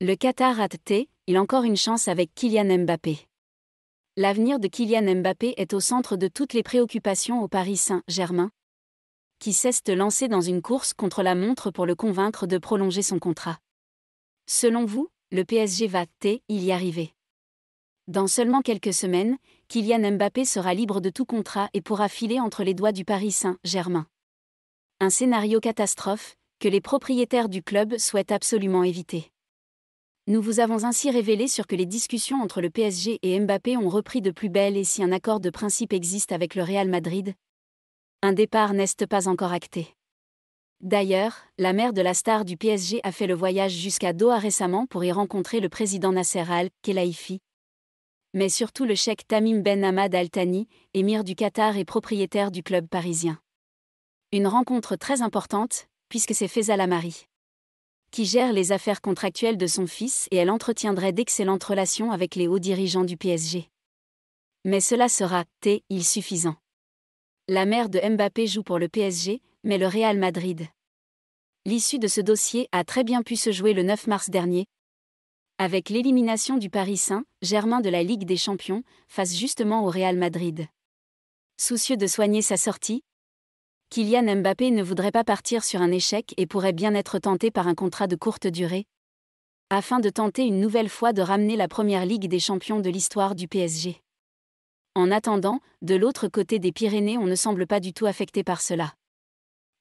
Le Qatar a t il encore une chance avec Kylian Mbappé. L'avenir de Kylian Mbappé est au centre de toutes les préoccupations au Paris Saint-Germain, qui cesse de lancer dans une course contre la montre pour le convaincre de prolonger son contrat. Selon vous, le PSG va-t-il y arriver Dans seulement quelques semaines, Kylian Mbappé sera libre de tout contrat et pourra filer entre les doigts du Paris Saint-Germain. Un scénario catastrophe que les propriétaires du club souhaitent absolument éviter. Nous vous avons ainsi révélé sur que les discussions entre le PSG et Mbappé ont repris de plus belle et si un accord de principe existe avec le Real Madrid, un départ n'est pas encore acté. D'ailleurs, la mère de la star du PSG a fait le voyage jusqu'à Doha récemment pour y rencontrer le président Nasser Al-Khelaifi. Mais surtout le cheikh Tamim Ben Hamad Al Thani, émir du Qatar et propriétaire du club parisien. Une rencontre très importante, puisque c'est la Marie qui gère les affaires contractuelles de son fils et elle entretiendrait d'excellentes relations avec les hauts dirigeants du PSG. Mais cela sera, t il suffisant. La mère de Mbappé joue pour le PSG, mais le Real Madrid. L'issue de ce dossier a très bien pu se jouer le 9 mars dernier. Avec l'élimination du Paris Saint-Germain de la Ligue des Champions, face justement au Real Madrid. Soucieux de soigner sa sortie, Kylian Mbappé ne voudrait pas partir sur un échec et pourrait bien être tenté par un contrat de courte durée afin de tenter une nouvelle fois de ramener la première Ligue des champions de l'histoire du PSG. En attendant, de l'autre côté des Pyrénées, on ne semble pas du tout affecté par cela.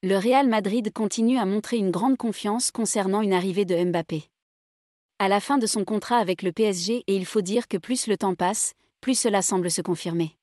Le Real Madrid continue à montrer une grande confiance concernant une arrivée de Mbappé. À la fin de son contrat avec le PSG, et il faut dire que plus le temps passe, plus cela semble se confirmer.